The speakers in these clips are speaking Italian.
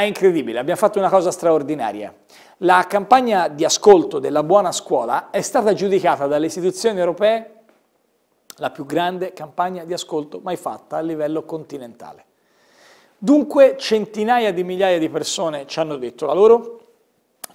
È incredibile, abbiamo fatto una cosa straordinaria. La campagna di ascolto della buona scuola è stata giudicata dalle istituzioni europee la più grande campagna di ascolto mai fatta a livello continentale. Dunque centinaia di migliaia di persone ci hanno detto la loro,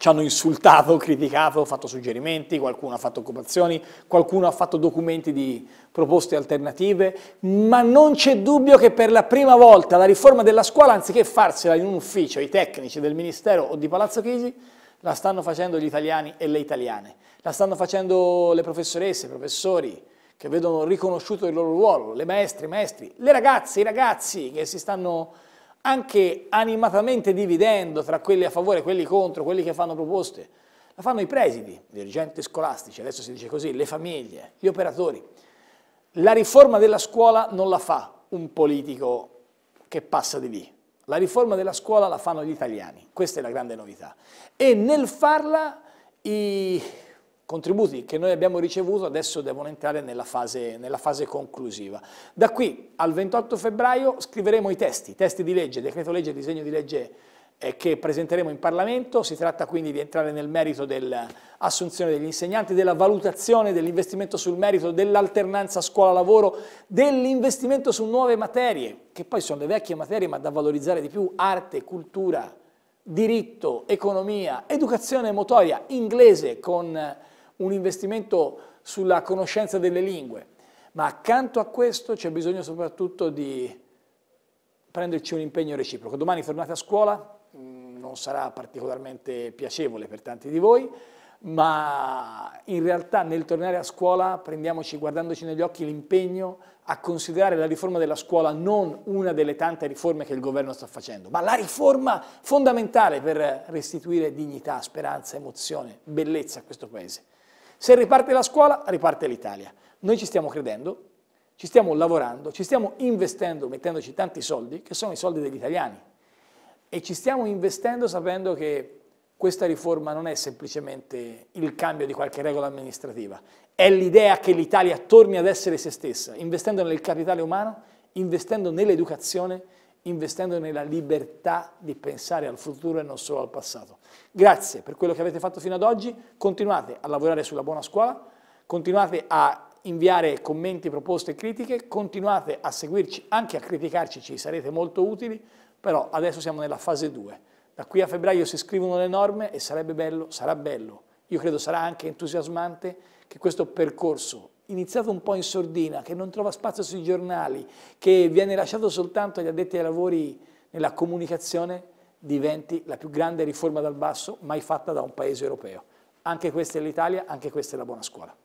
ci hanno insultato, criticato, fatto suggerimenti, qualcuno ha fatto occupazioni, qualcuno ha fatto documenti di proposte alternative, ma non c'è dubbio che per la prima volta la riforma della scuola, anziché farsela in un ufficio, i tecnici del Ministero o di Palazzo Chigi, la stanno facendo gli italiani e le italiane, la stanno facendo le professoresse, i professori, che vedono riconosciuto il loro ruolo, le maestre, i maestri, le ragazze, i ragazzi che si stanno anche animatamente dividendo tra quelli a favore, e quelli contro, quelli che fanno proposte. La fanno i presidi, i dirigenti scolastici, adesso si dice così, le famiglie, gli operatori. La riforma della scuola non la fa un politico che passa di lì. La riforma della scuola la fanno gli italiani, questa è la grande novità. E nel farla i contributi che noi abbiamo ricevuto adesso devono entrare nella fase, nella fase, conclusiva. Da qui al 28 febbraio scriveremo i testi, testi di legge, decreto legge e disegno di legge eh, che presenteremo in Parlamento, si tratta quindi di entrare nel merito dell'assunzione degli insegnanti, della valutazione, dell'investimento sul merito, dell'alternanza scuola-lavoro, dell'investimento su nuove materie, che poi sono le vecchie materie ma da valorizzare di più, arte, cultura, diritto, economia, educazione motoria, inglese con un investimento sulla conoscenza delle lingue, ma accanto a questo c'è bisogno soprattutto di prenderci un impegno reciproco. Domani tornate a scuola, mm, non sarà particolarmente piacevole per tanti di voi, ma in realtà nel tornare a scuola prendiamoci, guardandoci negli occhi, l'impegno a considerare la riforma della scuola non una delle tante riforme che il governo sta facendo, ma la riforma fondamentale per restituire dignità, speranza, emozione, bellezza a questo Paese. Se riparte la scuola, riparte l'Italia. Noi ci stiamo credendo, ci stiamo lavorando, ci stiamo investendo, mettendoci tanti soldi, che sono i soldi degli italiani. E ci stiamo investendo sapendo che questa riforma non è semplicemente il cambio di qualche regola amministrativa, è l'idea che l'Italia torni ad essere se stessa, investendo nel capitale umano, investendo nell'educazione, investendo nella libertà di pensare al futuro e non solo al passato. Grazie per quello che avete fatto fino ad oggi, continuate a lavorare sulla buona scuola, continuate a inviare commenti, proposte e critiche, continuate a seguirci, anche a criticarci, ci sarete molto utili, però adesso siamo nella fase 2. Da qui a febbraio si scrivono le norme e sarebbe bello, sarà bello, io credo sarà anche entusiasmante che questo percorso iniziato un po' in sordina, che non trova spazio sui giornali, che viene lasciato soltanto agli addetti ai lavori nella comunicazione, diventi la più grande riforma dal basso mai fatta da un paese europeo. Anche questa è l'Italia, anche questa è la buona scuola.